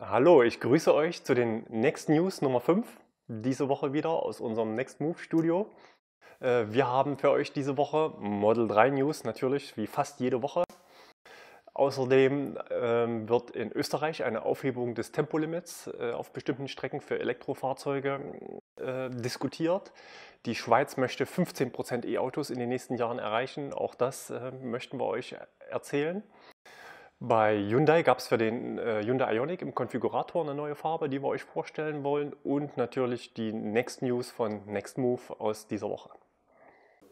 Hallo, ich grüße euch zu den Next News Nummer 5, diese Woche wieder aus unserem Next Move Studio. Äh, wir haben für euch diese Woche Model 3 News natürlich, wie fast jede Woche. Außerdem ähm, wird in Österreich eine Aufhebung des Tempolimits äh, auf bestimmten Strecken für Elektrofahrzeuge äh, diskutiert. Die Schweiz möchte 15% E-Autos in den nächsten Jahren erreichen. Auch das möchten wir euch erzählen. Bei Hyundai gab es für den äh, Hyundai Ioniq im Konfigurator eine neue Farbe, die wir euch vorstellen wollen und natürlich die Next News von Next Move aus dieser Woche.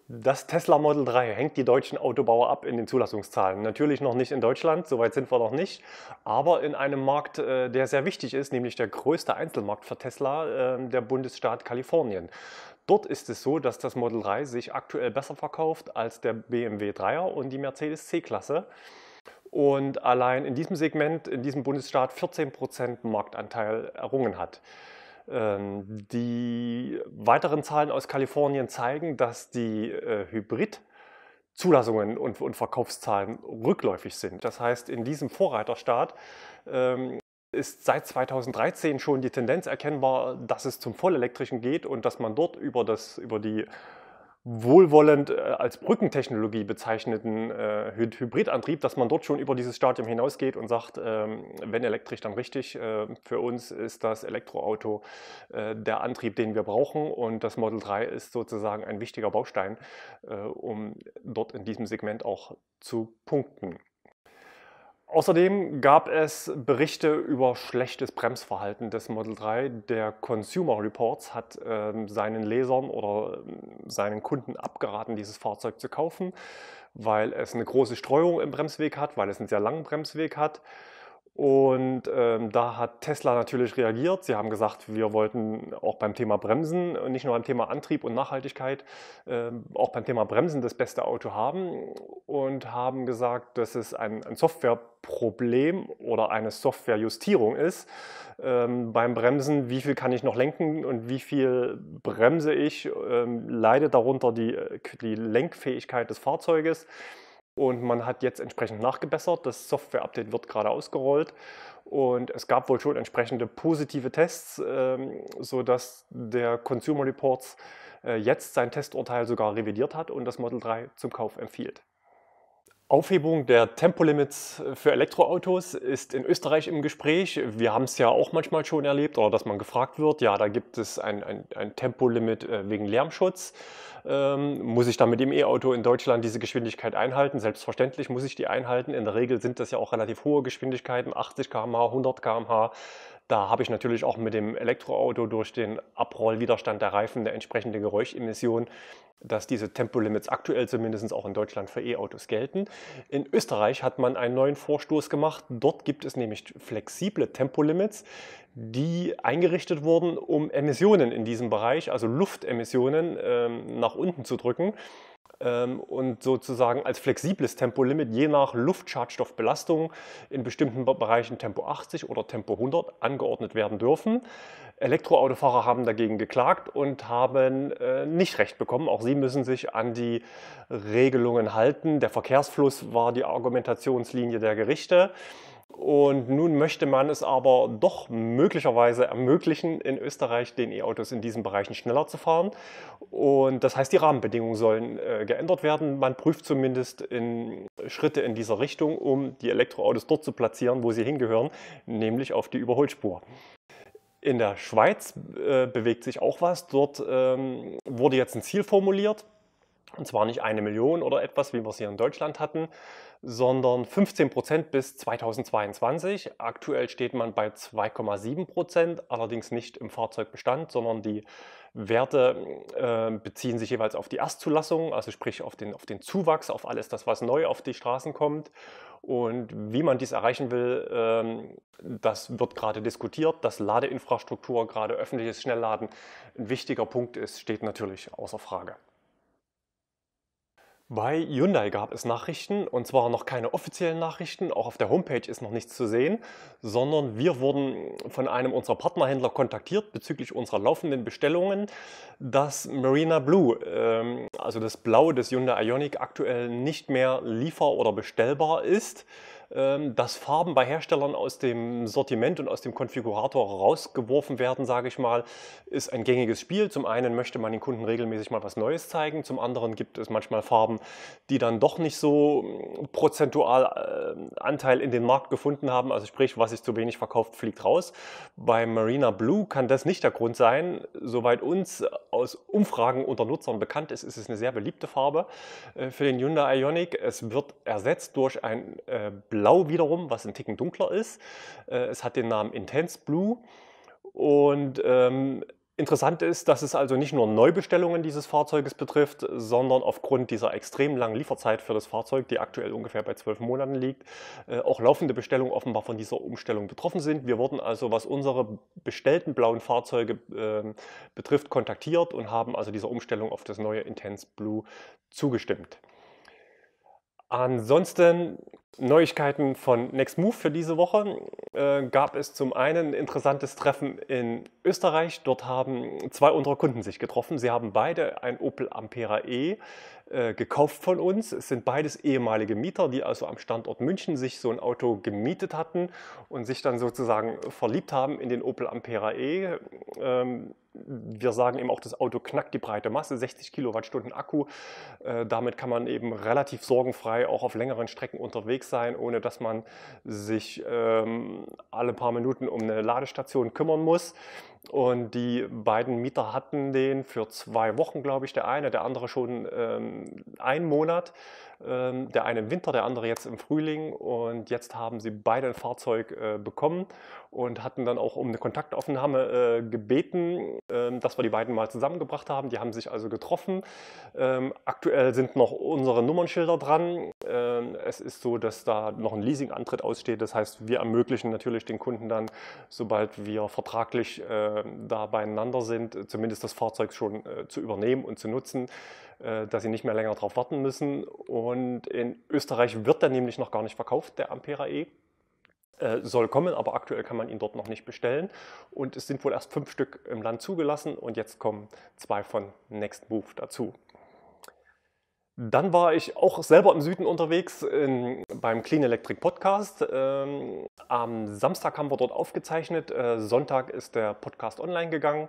Das Tesla Model 3 hängt die deutschen Autobauer ab in den Zulassungszahlen. Natürlich noch nicht in Deutschland, soweit sind wir noch nicht, aber in einem Markt, äh, der sehr wichtig ist, nämlich der größte Einzelmarkt für Tesla, ähm, der Bundesstaat Kalifornien. Dort ist es so, dass das Model 3 sich aktuell besser verkauft als der BMW 3er und die Mercedes C-Klasse und allein in diesem Segment, in diesem Bundesstaat 14 Prozent Marktanteil errungen hat. Ähm, die weiteren Zahlen aus Kalifornien zeigen, dass die äh, Hybrid-Zulassungen und, und Verkaufszahlen rückläufig sind. Das heißt, in diesem Vorreiterstaat ähm, ist seit 2013 schon die Tendenz erkennbar, dass es zum Vollelektrischen geht und dass man dort über, das, über die wohlwollend äh, als Brückentechnologie bezeichneten äh, Hybridantrieb, dass man dort schon über dieses Stadium hinausgeht und sagt, ähm, wenn elektrisch, dann richtig. Äh, für uns ist das Elektroauto äh, der Antrieb, den wir brauchen und das Model 3 ist sozusagen ein wichtiger Baustein, äh, um dort in diesem Segment auch zu punkten. Außerdem gab es Berichte über schlechtes Bremsverhalten des Model 3. Der Consumer Reports hat äh, seinen Lesern oder ähm, seinen Kunden abgeraten, dieses Fahrzeug zu kaufen, weil es eine große Streuung im Bremsweg hat, weil es einen sehr langen Bremsweg hat und ähm, da hat Tesla natürlich reagiert. Sie haben gesagt, wir wollten auch beim Thema Bremsen, äh, nicht nur beim Thema Antrieb und Nachhaltigkeit, äh, auch beim Thema Bremsen das beste Auto haben und haben gesagt, dass es ein, ein Softwareproblem oder eine Softwarejustierung ist ähm, beim Bremsen, wie viel kann ich noch lenken und wie viel bremse ich, ähm, leidet darunter die, äh, die Lenkfähigkeit des Fahrzeuges. Und man hat jetzt entsprechend nachgebessert. Das Software-Update wird gerade ausgerollt. Und es gab wohl schon entsprechende positive Tests, ähm, sodass der Consumer Reports äh, jetzt sein Testurteil sogar revidiert hat und das Model 3 zum Kauf empfiehlt. Aufhebung der Tempolimits äh, für Elektroautos ist in Österreich im Gespräch. Wir haben es ja auch manchmal schon erlebt oder dass man gefragt wird, ja, da gibt es ein, ein, ein Tempolimit äh, wegen Lärmschutz. Ähm, muss ich da mit dem E-Auto in Deutschland diese Geschwindigkeit einhalten? Selbstverständlich muss ich die einhalten. In der Regel sind das ja auch relativ hohe Geschwindigkeiten, 80 km/h, 100 km/h. Da habe ich natürlich auch mit dem Elektroauto durch den Abrollwiderstand der Reifen der entsprechende Geräuschemission, dass diese Tempolimits aktuell zumindest auch in Deutschland für E-Autos gelten. In Österreich hat man einen neuen Vorstoß gemacht. Dort gibt es nämlich flexible Tempolimits, die eingerichtet wurden, um Emissionen in diesem Bereich, also Luftemissionen, ähm, nach unten zu drücken. Ähm, und sozusagen als flexibles Tempolimit je nach Luftschadstoffbelastung in bestimmten Bereichen Tempo 80 oder Tempo 100 angeordnet werden dürfen. Elektroautofahrer haben dagegen geklagt und haben äh, nicht recht bekommen. Auch sie müssen sich an die Regelungen halten. Der Verkehrsfluss war die Argumentationslinie der Gerichte. Und nun möchte man es aber doch möglicherweise ermöglichen, in Österreich den E-Autos in diesen Bereichen schneller zu fahren. Und das heißt, die Rahmenbedingungen sollen äh, geändert werden. Man prüft zumindest in Schritte in dieser Richtung, um die Elektroautos dort zu platzieren, wo sie hingehören, nämlich auf die Überholspur. In der Schweiz äh, bewegt sich auch was. Dort ähm, wurde jetzt ein Ziel formuliert. Und zwar nicht eine Million oder etwas, wie wir es hier in Deutschland hatten, sondern 15 Prozent bis 2022. Aktuell steht man bei 2,7 Prozent, allerdings nicht im Fahrzeugbestand, sondern die Werte äh, beziehen sich jeweils auf die Erstzulassung, also sprich auf den, auf den Zuwachs, auf alles das, was neu auf die Straßen kommt. Und wie man dies erreichen will, ähm, das wird gerade diskutiert. Dass Ladeinfrastruktur, gerade öffentliches Schnellladen, ein wichtiger Punkt ist, steht natürlich außer Frage. Bei Hyundai gab es Nachrichten und zwar noch keine offiziellen Nachrichten, auch auf der Homepage ist noch nichts zu sehen, sondern wir wurden von einem unserer Partnerhändler kontaktiert bezüglich unserer laufenden Bestellungen, dass Marina Blue, ähm, also das Blau des Hyundai Ionic, aktuell nicht mehr liefer- oder bestellbar ist. Ähm, dass Farben bei Herstellern aus dem Sortiment und aus dem Konfigurator rausgeworfen werden, sage ich mal, ist ein gängiges Spiel. Zum einen möchte man den Kunden regelmäßig mal was Neues zeigen, zum anderen gibt es manchmal Farben, die dann doch nicht so ähm, prozentual äh, Anteil in den Markt gefunden haben, also sprich, was sich zu wenig verkauft, fliegt raus. Bei Marina Blue kann das nicht der Grund sein. Soweit uns aus Umfragen unter Nutzern bekannt ist, ist es eine sehr beliebte Farbe äh, für den Hyundai Ionic. Es wird ersetzt durch ein äh, Blau wiederum, was ein Ticken dunkler ist. Äh, es hat den Namen Intense Blue. Und ähm, interessant ist, dass es also nicht nur Neubestellungen dieses Fahrzeuges betrifft, sondern aufgrund dieser extrem langen Lieferzeit für das Fahrzeug, die aktuell ungefähr bei zwölf Monaten liegt, äh, auch laufende Bestellungen offenbar von dieser Umstellung betroffen sind. Wir wurden also, was unsere bestellten blauen Fahrzeuge äh, betrifft, kontaktiert und haben also dieser Umstellung auf das neue Intense Blue zugestimmt. Ansonsten Neuigkeiten von Next Move für diese Woche äh, gab es zum einen ein interessantes Treffen in Österreich. Dort haben zwei unserer Kunden sich getroffen. Sie haben beide ein Opel Ampera E äh, gekauft von uns. Es sind beides ehemalige Mieter, die also am Standort München sich so ein Auto gemietet hatten und sich dann sozusagen verliebt haben in den Opel Ampera E. Ähm, wir sagen eben auch, das Auto knackt die breite Masse, 60 Kilowattstunden Akku. Äh, damit kann man eben relativ sorgenfrei auch auf längeren Strecken unterwegs unterwegs sein, ohne dass man sich ähm, alle paar Minuten um eine Ladestation kümmern muss. Und die beiden Mieter hatten den für zwei Wochen, glaube ich, der eine, der andere schon ähm, einen Monat. Ähm, der eine im Winter, der andere jetzt im Frühling. Und jetzt haben sie beide ein Fahrzeug äh, bekommen und hatten dann auch um eine Kontaktaufnahme äh, gebeten, äh, dass wir die beiden mal zusammengebracht haben. Die haben sich also getroffen. Ähm, aktuell sind noch unsere Nummernschilder dran. Ähm, es ist so, dass da noch ein Leasingantritt aussteht. Das heißt, wir ermöglichen natürlich den Kunden dann, sobald wir vertraglich äh, äh, da beieinander sind, äh, zumindest das Fahrzeug schon äh, zu übernehmen und zu nutzen, dass sie nicht mehr länger darauf warten müssen. Und in Österreich wird der nämlich noch gar nicht verkauft, der Ampera E soll kommen, aber aktuell kann man ihn dort noch nicht bestellen. Und es sind wohl erst fünf Stück im Land zugelassen und jetzt kommen zwei von Next Move dazu. Dann war ich auch selber im Süden unterwegs in, beim Clean Electric Podcast. Ähm, am Samstag haben wir dort aufgezeichnet. Äh, Sonntag ist der Podcast online gegangen.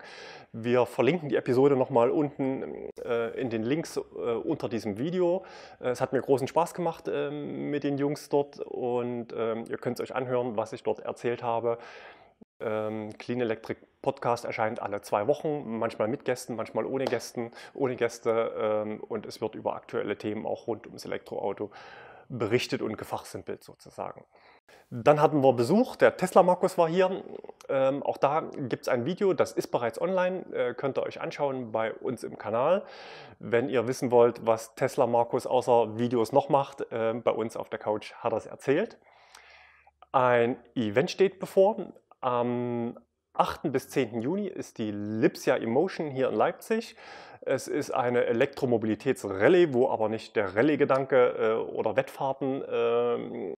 Wir verlinken die Episode nochmal unten äh, in den Links äh, unter diesem Video. Äh, es hat mir großen Spaß gemacht ähm, mit den Jungs dort und ähm, ihr könnt es euch anhören, was ich dort erzählt habe. Ähm, Clean Electric Podcast erscheint alle zwei Wochen, manchmal mit Gästen, manchmal ohne Gästen, ohne Gäste. Ähm, und es wird über aktuelle Themen auch rund ums Elektroauto berichtet und gefachsimpelt sozusagen. Dann hatten wir Besuch, der Tesla Markus war hier. Ähm, auch da gibt es ein Video, das ist bereits online, äh, könnt ihr euch anschauen bei uns im Kanal. Wenn ihr wissen wollt, was Tesla Markus außer Videos noch macht, äh, bei uns auf der Couch hat er es erzählt. Ein Event steht bevor, am 8. bis 10. Juni ist die Lipsia Emotion hier in Leipzig. Es ist eine Elektromobilitätsrallye, wo aber nicht der Rallye-Gedanke äh, oder Wettfahrten äh,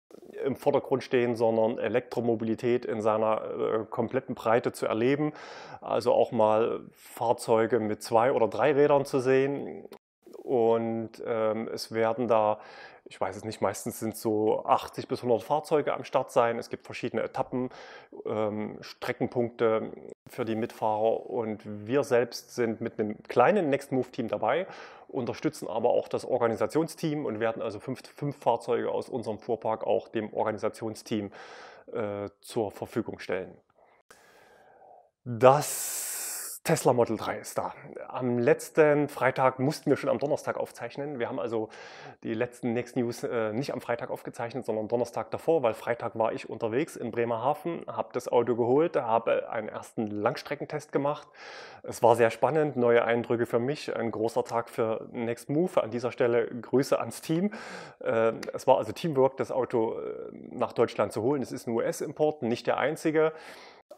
im Vordergrund stehen, sondern Elektromobilität in seiner äh, kompletten Breite zu erleben. Also auch mal Fahrzeuge mit zwei oder drei Rädern zu sehen. Und ähm, es werden da ich weiß es nicht, meistens sind so 80 bis 100 Fahrzeuge am Start sein. Es gibt verschiedene Etappen, ähm, Streckenpunkte für die Mitfahrer und wir selbst sind mit einem kleinen Next Move Team dabei, unterstützen aber auch das Organisationsteam und werden also fünf, fünf Fahrzeuge aus unserem Fuhrpark auch dem Organisationsteam äh, zur Verfügung stellen. Das Tesla Model 3 ist da. Am letzten Freitag mussten wir schon am Donnerstag aufzeichnen. Wir haben also die letzten Next News äh, nicht am Freitag aufgezeichnet, sondern Donnerstag davor, weil Freitag war ich unterwegs in Bremerhaven, habe das Auto geholt, habe einen ersten Langstreckentest gemacht. Es war sehr spannend, neue Eindrücke für mich, ein großer Tag für Next Move. An dieser Stelle Grüße ans Team. Äh, es war also Teamwork, das Auto äh, nach Deutschland zu holen. Es ist ein US-Import, nicht der einzige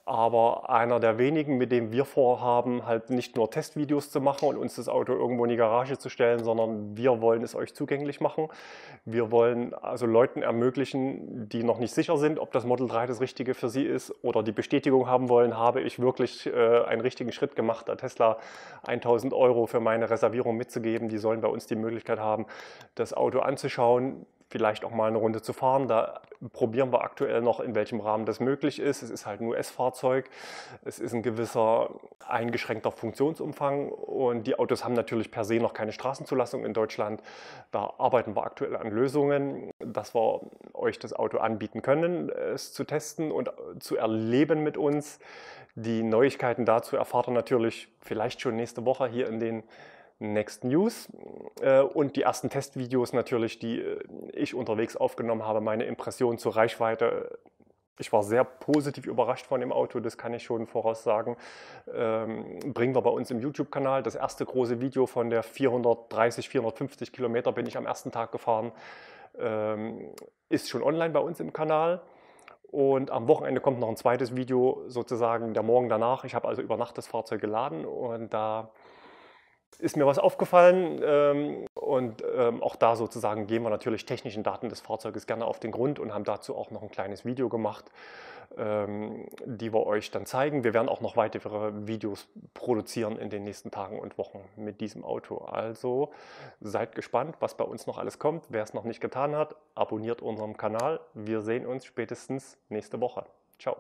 aber einer der wenigen, mit dem wir vorhaben, halt nicht nur Testvideos zu machen und uns das Auto irgendwo in die Garage zu stellen, sondern wir wollen es euch zugänglich machen. Wir wollen also Leuten ermöglichen, die noch nicht sicher sind, ob das Model 3 das Richtige für sie ist oder die Bestätigung haben wollen, habe ich wirklich äh, einen richtigen Schritt gemacht, da Tesla 1000 Euro für meine Reservierung mitzugeben. Die sollen bei uns die Möglichkeit haben, das Auto anzuschauen, vielleicht auch mal eine Runde zu fahren. Da probieren wir aktuell noch, in welchem Rahmen das möglich ist. Es ist halt ein US-Fahrzeug, es ist ein gewisser eingeschränkter Funktionsumfang und die Autos haben natürlich per se noch keine Straßenzulassung in Deutschland. Da arbeiten wir aktuell an Lösungen, dass wir euch das Auto anbieten können, es zu testen und zu erleben mit uns. Die Neuigkeiten dazu erfahrt ihr natürlich vielleicht schon nächste Woche hier in den Next News äh, und die ersten Testvideos natürlich, die äh, ich unterwegs aufgenommen habe, meine Impressionen zur Reichweite. Ich war sehr positiv überrascht von dem Auto, das kann ich schon voraussagen. Ähm, bringen wir bei uns im YouTube-Kanal. Das erste große Video von der 430, 450 Kilometer bin ich am ersten Tag gefahren. Ähm, ist schon online bei uns im Kanal. Und am Wochenende kommt noch ein zweites Video, sozusagen der Morgen danach. Ich habe also über Nacht das Fahrzeug geladen und da ist mir was aufgefallen ähm, und ähm, auch da sozusagen gehen wir natürlich technischen Daten des Fahrzeuges gerne auf den Grund und haben dazu auch noch ein kleines Video gemacht, ähm, die wir euch dann zeigen. Wir werden auch noch weitere Videos produzieren in den nächsten Tagen und Wochen mit diesem Auto. Also seid gespannt, was bei uns noch alles kommt. Wer es noch nicht getan hat, abonniert unseren Kanal. Wir sehen uns spätestens nächste Woche. Ciao.